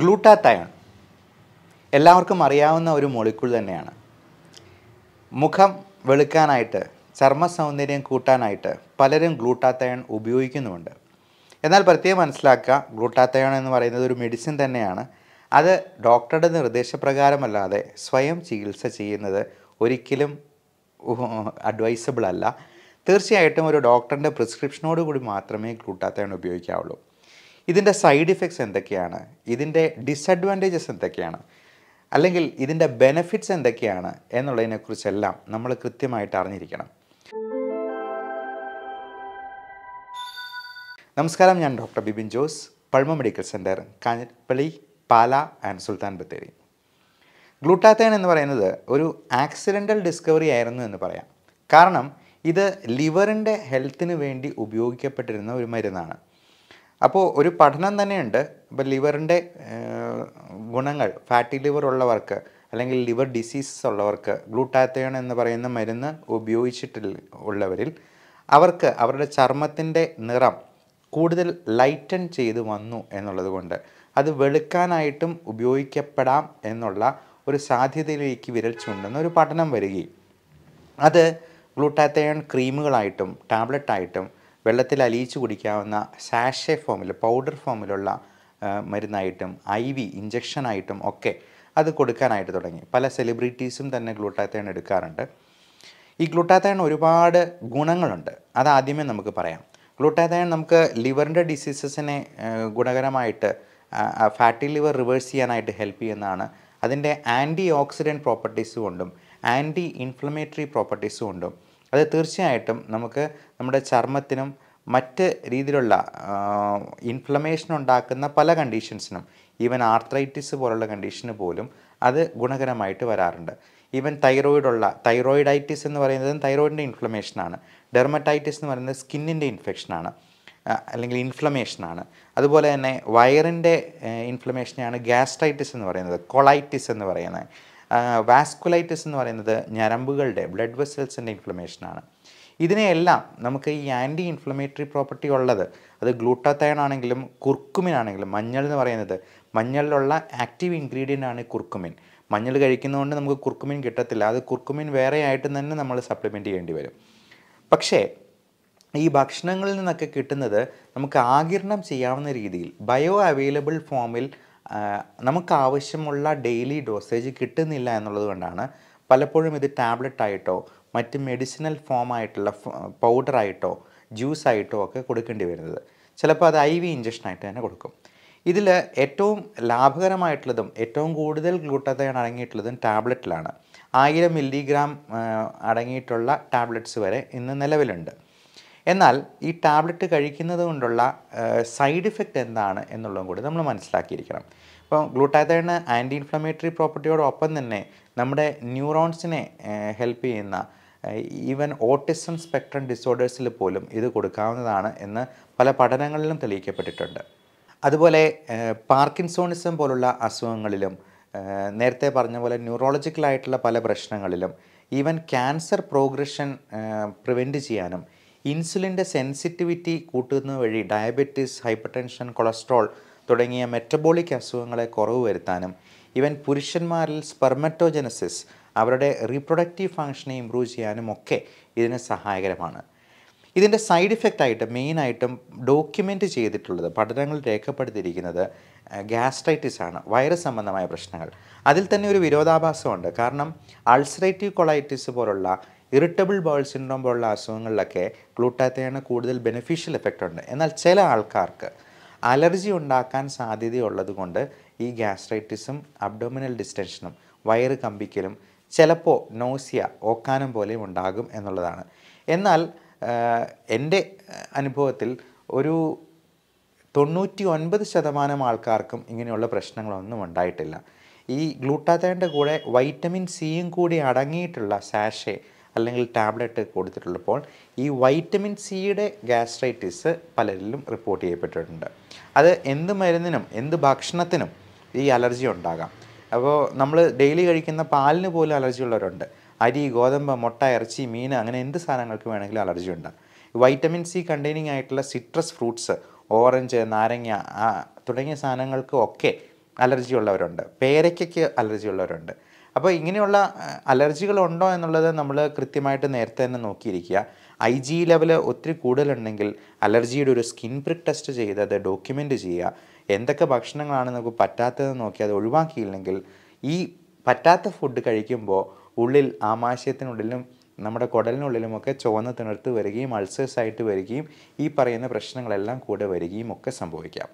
glutathione എല്ലാവർക്കും അറിയാവുന്ന ഒരു മോളിക്യൂൾ തന്നെയാണ് മുഖം വെളുക്കാനായിട്ട് ചർമ്മ സൗന്ദര്യം കൂട്ടാനായിട്ട് പലരും ഗ്ലൂട്ടാത്തയോൺ ഉപയോഗിക്കുന്നുമുണ്ട് എന്നാൽ പ്രത്യേകം മനസ്സിലാക്കുക ഗ്ലൂട്ടാത്തയോൺ എന്ന് പറയുന്നത് ഒരു മെഡിസിൻ തന്നെയാണ് അത് ഡോക്ടറുടെ നിർദ്ദേശപ്രകാരമല്ലാതെ സ്വയം ചികിത്സ ചെയ്യുന്നത് ഒരിക്കലും അഡ്വൈസബിൾ അല്ല തീർച്ചയായിട്ടും ഒരു ഡോക്ടറിൻ്റെ പ്രിസ്ക്രിപ്ഷനോട് കൂടി മാത്രമേ ഗ്ലൂട്ടാത്തയോൺ ഉപയോഗിക്കാവുള്ളൂ ഇതിൻ്റെ സൈഡ് ഇഫക്ട്സ് എന്തൊക്കെയാണ് ഇതിൻ്റെ ഡിസഡ്വാൻറ്റേജസ് എന്തൊക്കെയാണ് അല്ലെങ്കിൽ ഇതിൻ്റെ ബെനഫിറ്റ്സ് എന്തൊക്കെയാണ് എന്നുള്ളതിനെക്കുറിച്ചെല്ലാം നമ്മൾ കൃത്യമായിട്ട് അറിഞ്ഞിരിക്കണം നമസ്കാരം ഞാൻ doctor Bibin Jose Pulmo medical centre Kanjirappally Pala and Sultan Bathery glutathione എന്ന് പറയുന്നത് ഒരു ആക്സിഡൻ്റൽ ഡിസ്കവറി ആയിരുന്നു എന്ന് പറയാം കാരണം ഇത് ലിവറിൻ്റെ ഹെൽത്തിന് വേണ്ടി ഉപയോഗിക്കപ്പെട്ടിരുന്ന ഒരു മരുന്നാണ് അപ്പോൾ ഒരു പഠനം തന്നെയുണ്ട് ഇപ്പോൾ ലിവറിൻ്റെ ഗുണങ്ങൾ ഫാറ്റി ലിവർ ഉള്ളവർക്ക് അല്ലെങ്കിൽ ലിവർ ഡിസീസസ് ഉള്ളവർക്ക് ഗ്ലൂട്ടാത്തയോൺ എന്ന് പറയുന്ന മരുന്ന് ഉപയോഗിച്ചിട്ട് ഉള്ളവരിൽ അവർക്ക് അവരുടെ ചർമ്മത്തിൻ്റെ നിറം കൂടുതൽ ലൈറ്റൻ ചെയ്ത് വന്നു എന്നുള്ളത് കൊണ്ട് അത് വെളുക്കാനായിട്ടും ഉപയോഗിക്കപ്പെടാം എന്നുള്ള ഒരു സാധ്യതയിലേക്ക് വിരൽ ചൂണ്ടുന്ന ഒരു പഠനം വരികയും അത് ഗ്ലൂട്ടാത്തയോൺ ക്രീമുകളായിട്ടും ടാബ്ലറ്റായിട്ടും വെള്ളത്തിൽ അലിയിച്ച് കുടിക്കാവുന്ന സാഷെ ഫോമിൽ പൗഡർ ഫോമിലുള്ള മരുന്നായിട്ടും ഐ വി ഇഞ്ചക്ഷനായിട്ടും ഒക്കെ അത് കൊടുക്കാനായിട്ട് തുടങ്ങി പല സെലിബ്രിറ്റീസും തന്നെ ഗ്ലൂട്ടാത്തേൺ എടുക്കാറുണ്ട് ഈ ഗ്ലൂട്ടാത്തേൺ ഒരുപാട് ഗുണങ്ങളുണ്ട് അത് ആദ്യമേ നമുക്ക് പറയാം ഗ്ലൂട്ടാത്തേൺ നമുക്ക് ലിവറിൻ്റെ ഡിസീസസിനെ ഗുണകരമായിട്ട് ഫാറ്റി ലിവർ റിവേഴ്സ് ചെയ്യാനായിട്ട് ഹെൽപ്പ് ചെയ്യുന്നതാണ് അതിൻ്റെ ആൻറ്റി ഓക്സിഡൻറ്റ് പ്രോപ്പർട്ടീസ് കൊണ്ടും ആൻറ്റി ഇൻഫ്ലമേറ്ററി പ്രോപ്പർട്ടീസ് കൊണ്ടും അത് തീർച്ചയായിട്ടും നമുക്ക് നമ്മുടെ ചർമ്മത്തിനും മറ്റ് രീതിയിലുള്ള ഇൻഫ്ലമേഷൻ ഉണ്ടാക്കുന്ന പല കണ്ടീഷൻസിനും ഈവൻ ആർത്രൈറ്റിസ് പോലുള്ള കണ്ടീഷന് പോലും അത് ഗുണകരമായിട്ട് വരാറുണ്ട് ഈവൻ തൈറോയിഡുള്ള തൈറോയിഡൈറ്റിസ് എന്ന് പറയുന്നത് തൈറോയിഡിൻ്റെ ഇൻഫ്ലമേഷനാണ് ഡെർമറ്റൈറ്റിസ് എന്ന് പറയുന്നത് സ്കിന്നിൻ്റെ ഇൻഫെക്ഷനാണ് അല്ലെങ്കിൽ ഇൻഫ്ലമേഷനാണ് അതുപോലെ തന്നെ വയറിൻ്റെ ഇൻഫ്ലമേഷനെയാണ് ഗ്യാസ്ട്രൈറ്റിസ് എന്ന് പറയുന്നത് കൊളൈറ്റിസ് എന്ന് പറയുന്നത് വാസ്കുലൈറ്റിസ് എന്ന് പറയുന്നത് ഞരമ്പുകളുടെ ബ്ലഡ് വെസൽസിൻ്റെ ഇൻഫ്ലമേഷനാണ് ഇതിനെയെല്ലാം നമുക്ക് ഈ ആൻറ്റി ഇൻഫ്ലമേറ്ററി പ്രോപ്പർട്ടി ഉള്ളത് അത് ഗ്ലൂട്ടോത്തയൺ ആണെങ്കിലും കുർക്കുമിൻ ആണെങ്കിലും മഞ്ഞൾ എന്ന് പറയുന്നത് മഞ്ഞളിലുള്ള ആക്റ്റീവ് ഇൻഗ്രീഡിയൻ്റ് ആണ് കുർക്കുമിൻ മഞ്ഞൾ കഴിക്കുന്നതുകൊണ്ട് നമുക്ക് കുർക്കുമിൻ കിട്ടത്തില്ല അത് കുർക്കുമിൻ വേറെ ആയിട്ട് തന്നെ നമ്മൾ സപ്ലിമെൻ്റ് ചെയ്യേണ്ടി വരും പക്ഷേ ഈ ഭക്ഷണങ്ങളിൽ നിന്നൊക്കെ കിട്ടുന്നത് നമുക്ക് ആകിരണം ചെയ്യാവുന്ന രീതിയിൽ ബയോ അവൈലബിൾ ഫോമിൽ നമുക്ക് ആവശ്യമുള്ള ഡെയിലി ഡോസേജ് കിട്ടുന്നില്ല എന്നുള്ളത് കൊണ്ടാണ് പലപ്പോഴും ഇത് ടാബ്ലറ്റ് ആയിട്ടോ മറ്റ് മെഡിസിനൽ ഫോം ആയിട്ടുള്ള പൗഡറായിട്ടോ ജ്യൂസ് ആയിട്ടോ ഒക്കെ കൊടുക്കേണ്ടി വരുന്നത് ചിലപ്പോൾ അത് ഐ വി ഇഞ്ചക്ഷനായിട്ട് തന്നെ കൊടുക്കും ഇതിൽ ഏറ്റവും ലാഭകരമായിട്ടുള്ളതും ഏറ്റവും കൂടുതൽ ഗ്ലൂട്ടതയാണ് അടങ്ങിയിട്ടുള്ളതും ടാബ്ലറ്റിലാണ് ആയിരം മില്ലിഗ്രാം അടങ്ങിയിട്ടുള്ള ടാബ്ലറ്റ്സ് വരെ ഇന്ന് നിലവിലുണ്ട് എന്നാൽ ഈ ടാബ്ലറ്റ് കഴിക്കുന്നത് കൊണ്ടുള്ള സൈഡ് ഇഫക്റ്റ് എന്താണ് എന്നുള്ളതും കൂടി നമ്മൾ മനസ്സിലാക്കിയിരിക്കണം ഇപ്പം ഗ്ലൂട്ടാതൈഡിന് ആൻറ്റി ഇൻഫ്ലമേറ്ററി പ്രോപ്പർട്ടിയോടൊപ്പം തന്നെ നമ്മുടെ ന്യൂറോൺസിനെ ഹെൽപ്പ് ചെയ്യുന്ന ഈവൻ ഓട്ടിസം സ്പെക്ട്രം ഡിസോർഡേഴ്സിൽ പോലും ഇത് കൊടുക്കാവുന്നതാണ് എന്ന് പല പഠനങ്ങളിലും തെളിയിക്കപ്പെട്ടിട്ടുണ്ട് അതുപോലെ പാർക്കിൻസോണിസം പോലുള്ള അസുഖങ്ങളിലും നേരത്തെ പറഞ്ഞ പോലെ ന്യൂറോളജിക്കലായിട്ടുള്ള പല പ്രശ്നങ്ങളിലും ഈവൻ ക്യാൻസർ പ്രോഗ്രഷൻ പ്രിവെൻറ്റ് ചെയ്യാനും ഇൻസുലിൻ്റെ സെൻസിറ്റിവിറ്റി കൂട്ടുന്ന വഴി ഡയബറ്റീസ് ഹൈപ്പർ ടെൻഷൻ കൊളസ്ട്രോൾ തുടങ്ങിയ മെറ്റബോളിക് അസുഖങ്ങളെ കുറവ് വരുത്താനും ഇവൻ പുരുഷന്മാരിൽ സ്പെർമറ്റോജനസിസ് അവരുടെ റീപ്രൊഡക്റ്റീവ് ഫങ്ഷനെ ഇമ്പ്രൂവ് ചെയ്യാനും ഒക്കെ ഇതിന് സഹായകരമാണ് ഇതിൻ്റെ സൈഡ് ഇഫക്റ്റ് ആയിട്ട് മെയിനായിട്ടും ഡോക്യുമെൻ്റ് ചെയ്തിട്ടുള്ളത് പഠനങ്ങൾ രേഖപ്പെടുത്തിയിരിക്കുന്നത് ഗ്യാസ്ട്രൈറ്റിസ് ആണ് വൈറസ് സംബന്ധമായ പ്രശ്നങ്ങൾ അതിൽ തന്നെ ഒരു വിരോധാഭാസമുണ്ട് കാരണം അൾസറേറ്റീവ് കൊളൈറ്റിസ് പോലുള്ള ഇറിറ്റബിൾ ബൗൾ സിൻഡ്രോം പോലുള്ള അസുഖങ്ങളിലൊക്കെ ഗ്ലൂട്ടാത്തയാണ് കൂടുതൽ ബെനിഫിഷ്യൽ എഫക്റ്റ് ഉണ്ട് എന്നാൽ ചില ആൾക്കാർക്ക് അലർജി ഉണ്ടാക്കാൻ സാധ്യതയുള്ളത് കൊണ്ട് ഈ ഗ്യാസ്ട്രൈറ്റിസും അബ്ഡോമിനൽ ഡിസ്റ്റൻഷനും വയറ് കമ്പിക്കലും ചിലപ്പോൾ നോസിയ ഓക്കാനം പോലെയും ഉണ്ടാകും എന്നുള്ളതാണ് എന്നാൽ എൻ്റെ അനുഭവത്തിൽ ഒരു തൊണ്ണൂറ്റി ഒൻപത് ശതമാനം ആൾക്കാർക്കും ഇങ്ങനെയുള്ള പ്രശ്നങ്ങളൊന്നും ഉണ്ടായിട്ടില്ല ഈ ഗ്ലൂട്ടാത്തയുടെ കൂടെ വൈറ്റമിൻ സിയും കൂടി അടങ്ങിയിട്ടുള്ള സാഷെ അല്ലെങ്കിൽ ടാബ്ലറ്റ് കൊടുത്തിട്ടുള്ളപ്പോൾ ഈ വൈറ്റമിൻ സിയുടെ ഗാസ്ട്രൈറ്റിസ് പലരിലും റിപ്പോർട്ട് ചെയ്യപ്പെട്ടിട്ടുണ്ട് അത് എന്ത് മരുന്നിനും എന്ത് ഭക്ഷണത്തിനും ഈ അലർജി ഉണ്ടാകാം അപ്പോൾ നമ്മൾ ഡെയിലി കഴിക്കുന്ന പാലിന് പോലും അലർജി ഉള്ളവരുണ്ട് അരി ഗോതമ്പ് മുട്ട ഇറച്ചി മീൻ അങ്ങനെ എന്ത് സാധനങ്ങൾക്ക് വേണമെങ്കിലും അലർജി ഉണ്ടാകും വൈറ്റമിൻ സി കണ്ടെയ്നിങ് ആയിട്ടുള്ള സിട്രസ് ഫ്രൂട്ട്സ് ഓറഞ്ച് നാരങ്ങ തുടങ്ങിയ സാധനങ്ങൾക്കൊക്കെ ഒക്കെ അലർജി ഉള്ളവരുണ്ട് പേരയ്ക്കൊക്കെ അലർജി ഉള്ളവരുണ്ട് അപ്പോൾ ഇങ്ങനെയുള്ള അലർജികൾ ഉണ്ടോ എന്നുള്ളത് നമ്മൾ കൃത്യമായിട്ട് നേരത്തെ തന്നെ നോക്കിയിരിക്കുക ഐ ജി ലെവൽ ഒത്തിരി കൂടുതലുണ്ടെങ്കിൽ അലർജിയുടെ ഒരു സ്കിൻ പ്രിക് ടെസ്റ്റ് ചെയ്ത് അത് ഡോക്യുമെൻ്റ് ചെയ്യുക എന്തൊക്കെ ഭക്ഷണങ്ങളാണ് നമുക്ക് പറ്റാത്തതെന്ന് നോക്കി അത് ഒഴിവാക്കിയില്ലെങ്കിൽ ഈ പറ്റാത്ത ഫുഡ് കഴിക്കുമ്പോൾ ഉള്ളിൽ ആമാശയത്തിനുള്ളിലും നമ്മുടെ കുടലിനുള്ളിലുമൊക്കെ ചുവന്ന തിണർത്ത് വരികയും അൾസേഴ്സ് ആയിട്ട് വരികയും ഈ പറയുന്ന പ്രശ്നങ്ങളെല്ലാം കൂടെ വരികയും ഒക്കെ സംഭവിക്കാം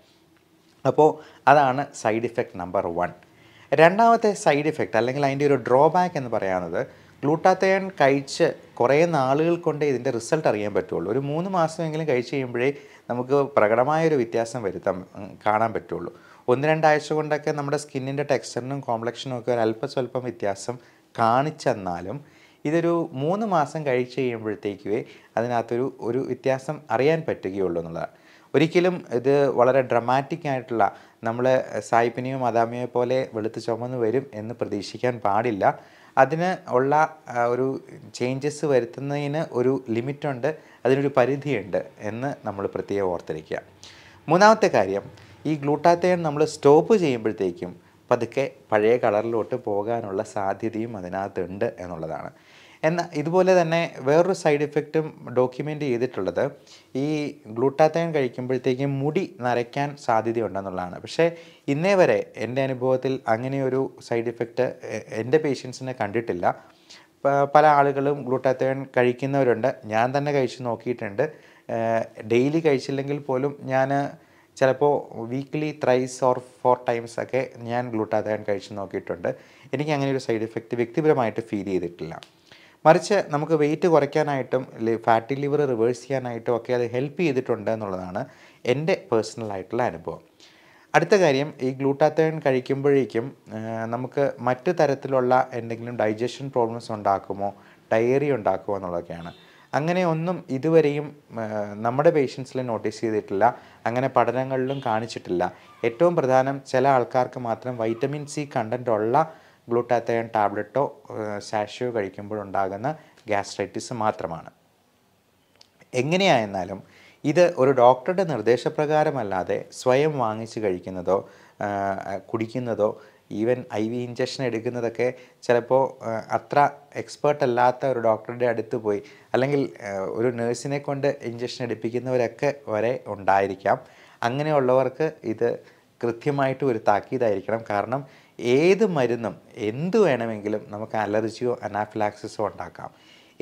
അപ്പോൾ അതാണ് സൈഡ് ഇഫക്റ്റ് നമ്പർ വൺ രണ്ടാമത്തെ സൈഡ് ഇഫക്റ്റ് അല്ലെങ്കിൽ അതിൻ്റെ ഒരു ഡ്രോബാക്ക് എന്ന് പറയുന്നത് ഗ്ലൂട്ടാത്തയൺ കഴിച്ച് കുറേ നാളുകൾ കൊണ്ട് ഇതിൻ്റെ റിസൾട്ട് അറിയാൻ പറ്റുള്ളൂ ഒരു മൂന്ന് മാസമെങ്കിലും കഴിച്ച് കഴിയുമ്പോഴേ നമുക്ക് പ്രകടമായൊരു വ്യത്യാസം വരുത്താൻ കാണാൻ പറ്റുള്ളൂ ഒന്ന് രണ്ടാഴ്ച കൊണ്ടൊക്കെ നമ്മുടെ സ്കിന്നിൻ്റെ ടെക്സ്ചറിനും കോംപ്ലക്ഷനും ഒക്കെ ഒരു അല്പ സ്വല്പം വ്യത്യാസം കാണിച്ചെന്നാലും ഇതൊരു മൂന്ന് മാസം കഴിച്ച് കഴിയുമ്പോഴത്തേക്കുവേ അതിനകത്തൊരു ഒരു വ്യത്യാസം അറിയാൻ പറ്റുകയുള്ളൂ എന്നുള്ളതാണ് ഒരിക്കലും ഇത് വളരെ ഡ്രമാറ്റിക് ആയിട്ടുള്ള നമ്മൾ സായിപ്പിനെയും അദാമിയെ പോലെ വെളുത്ത് ചുമന്ന് വരും എന്ന് പ്രതീക്ഷിക്കാൻ പാടില്ല അതിന് ഉള്ള ഒരു ചേഞ്ചസ് വരുത്തുന്നതിന് ഒരു ലിമിറ്റുണ്ട് അതിനൊരു പരിധിയുണ്ട് എന്ന് നമ്മൾ പ്രത്യേകം ഓർത്തിരിക്കുക മൂന്നാമത്തെ കാര്യം ഈ ഗ്ലൂട്ടാത്തേൺ നമ്മൾ സ്റ്റോപ്പ് ചെയ്യുമ്പോഴത്തേക്കും പതുക്കെ പഴയ കളറിലോട്ട് പോകാനുള്ള സാധ്യതയും അതിനകത്തുണ്ട് എന്നുള്ളതാണ് എന്നാൽ ഇതുപോലെ തന്നെ വേറൊരു സൈഡ് ഇഫക്റ്റും ഡോക്യുമെൻ്റ് ചെയ്തിട്ടുള്ളത് ഈ ഗ്ലൂട്ടാത്തയം കഴിക്കുമ്പോഴത്തേക്കും മുടി നരയ്ക്കാൻ സാധ്യതയുണ്ടെന്നുള്ളതാണ് പക്ഷേ ഇന്നേ വരെ എൻ്റെ അനുഭവത്തിൽ അങ്ങനെയൊരു സൈഡ് ഇഫക്റ്റ് എൻ്റെ പേഷ്യൻസിനെ കണ്ടിട്ടില്ല പല ആളുകളും ഗ്ലൂട്ടാത്തയൻ കഴിക്കുന്നവരുണ്ട് ഞാൻ തന്നെ കഴിച്ച് നോക്കിയിട്ടുണ്ട് ഡെയിലി കഴിച്ചില്ലെങ്കിൽ പോലും ഞാൻ ചിലപ്പോൾ weekly thrice or four times ഒക്കെ ഞാൻ ഗ്ലൂട്ടാത്തയൻ കഴിച്ച് നോക്കിയിട്ടുണ്ട് എനിക്ക് അങ്ങനെ ഒരു സൈഡ് ഇഫക്റ്റ് വ്യക്തിപരമായിട്ട് ഫീൽ ചെയ്തിട്ടില്ല മറിച്ച് നമുക്ക് വെയിറ്റ് കുറയ്ക്കാനായിട്ടും ഫാറ്റി ലിവർ റിവേഴ്സ് ചെയ്യാനായിട്ടും ഒക്കെ അത് ഹെൽപ്പ് ചെയ്തിട്ടുണ്ട് എന്നുള്ളതാണ് എൻ്റെ പേഴ്സണലായിട്ടുള്ള അനുഭവം അടുത്ത കാര്യം ഈ ഗ്ലൂട്ടാത്തേൺ കഴിക്കുമ്പോഴേക്കും നമുക്ക് മറ്റ് തരത്തിലുള്ള എന്തെങ്കിലും ഡൈജഷൻ പ്രോബ്ലംസ് ഉണ്ടാക്കുമോ ഡയറി ഉണ്ടാക്കുമോ എന്നുള്ളതൊക്കെയാണ് അങ്ങനെ ഒന്നും ഇതുവരെയും നമ്മുടെ പേഷ്യൻസിൽ നോട്ടീസ് ചെയ്തിട്ടില്ല അങ്ങനെ പഠനങ്ങളിലും കാണിച്ചിട്ടില്ല ഏറ്റവും പ്രധാനം ചില ആൾക്കാർക്ക് മാത്രം വൈറ്റമിൻ സി കണ്ടൻ്റ് ഉള്ള ഗ്ലൂട്ടാത്തയൻ ടാബ്ലറ്റോ കഴിക്കുമ്പോൾ കഴിക്കുമ്പോഴുണ്ടാകുന്ന ഗ്യാസ്ട്രൈറ്റിസ് മാത്രമാണ് എങ്ങനെയായിരുന്നാലും ഇത് ഒരു ഡോക്ടറുടെ നിർദ്ദേശപ്രകാരമല്ലാതെ സ്വയം വാങ്ങിച്ച് കഴിക്കുന്നതോ കുടിക്കുന്നതോ ഈവൻ ഐ വി ഇഞ്ചക്ഷൻ എടുക്കുന്നതൊക്കെ ചിലപ്പോൾ അത്ര എക്സ്പേർട്ട് അല്ലാത്ത ഒരു ഡോക്ടറുടെ അടുത്ത് പോയി അല്ലെങ്കിൽ ഒരു നേഴ്സിനെ കൊണ്ട് ഇഞ്ചക്ഷൻ എടുപ്പിക്കുന്നവരൊക്കെ വരെ ഉണ്ടായിരിക്കാം അങ്ങനെയുള്ളവർക്ക് ഇത് കൃത്യമായിട്ട് ഒരു താക്കീതായിരിക്കണം കാരണം ഏത് മരുന്നും എന്ത് വേണമെങ്കിലും നമുക്ക് അലർജിയോ അനാഫിലാക്സിസോ ഉണ്ടാക്കാം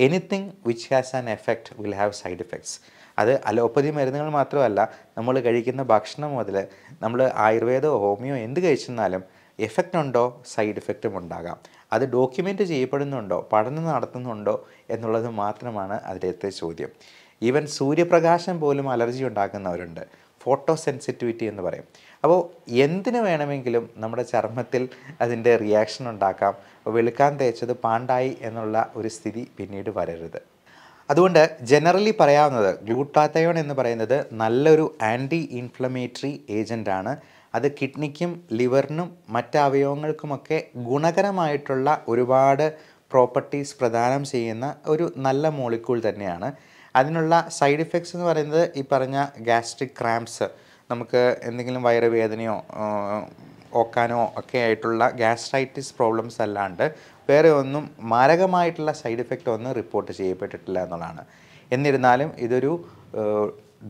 anything which has an effect will have side effects അത് അലോപ്പതി മരുന്നുകൾ മാത്രമല്ല നമ്മൾ കഴിക്കുന്ന ഭക്ഷണം മുതൽ നമ്മൾ ആയുർവേദമോ ഹോമിയോ എന്ത് കഴിച്ചെന്നാലും എഫക്റ്റ് ഉണ്ടോ സൈഡ് എഫക്റ്റും ഉണ്ടാകാം അത് ഡോക്യുമെൻ്റ് ചെയ്യപ്പെടുന്നുണ്ടോ പഠനം നടത്തുന്നുണ്ടോ എന്നുള്ളത് മാത്രമാണ് അതിലത്തെ ചോദ്യം ഈവൻ സൂര്യപ്രകാശം പോലും അലർജി ഉണ്ടാക്കുന്നവരുണ്ട് ഫോട്ടോ സെൻസിറ്റിവിറ്റി എന്ന് പറയും അപ്പോൾ എന്തിനു വേണമെങ്കിലും നമ്മുടെ ചർമ്മത്തിൽ അതിൻ്റെ റിയാക്ഷൻ ഉണ്ടാക്കാം വെളുക്കാൻ തേച്ചത് പാണ്ടായി എന്നുള്ള ഒരു സ്ഥിതി പിന്നീട് വരരുത് അതുകൊണ്ട് ജനറലി പറയാവുന്നത് ഗ്ലൂട്ടാത്തയോൺ എന്ന് പറയുന്നത് നല്ലൊരു ആൻറ്റി ഇൻഫ്ലമേറ്ററി ഏജൻറ്റാണ് അത് കിഡ്നിക്കും ലിവറിനും മറ്റവയവങ്ങൾക്കുമൊക്കെ ഗുണകരമായിട്ടുള്ള ഒരുപാട് പ്രോപ്പർട്ടീസ് പ്രദാനം ചെയ്യുന്ന ഒരു നല്ല മോളിക്യൂൾ തന്നെയാണ് അതിനുള്ള സൈഡ് ഇഫക്ട്സ് എന്ന് പറയുന്നത് ഈ പറഞ്ഞ ഗ്യാസ്ട്രിക് ക്രാംസ് നമുക്ക് എന്തെങ്കിലും വയറുവേദനയോ ഓക്കാനോ ഒക്കെ ആയിട്ടുള്ള ഗ്യാസ്ട്രൈറ്റിസ് പ്രോബ്ലംസ് അല്ലാണ്ട് വേറെ ഒന്നും മാരകമായിട്ടുള്ള സൈഡ് ഇഫക്റ്റ് ഒന്നും റിപ്പോർട്ട് ചെയ്യപ്പെട്ടിട്ടില്ല എന്നുള്ളതാണ് എന്നിരുന്നാലും ഇതൊരു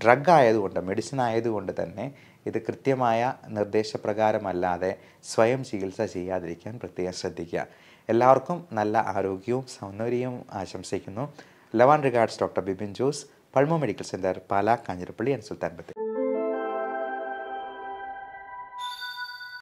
ഡ്രഗ് ആയതുകൊണ്ട് മെഡിസിൻ ആയതുകൊണ്ട് തന്നെ ഇത് കൃത്യമായ നിർദ്ദേശപ്രകാരമല്ലാതെ സ്വയം ചികിത്സ ചെയ്യാതിരിക്കാൻ പ്രത്യേകം ശ്രദ്ധിക്കുക എല്ലാവർക്കും നല്ല ആരോഗ്യവും സൗന്ദര്യവും ആശംസിക്കുന്നു Levan regards doctor Bipin Jose பல்மோ medical centre Bala Kanjirappally and சுல்தான்பத்து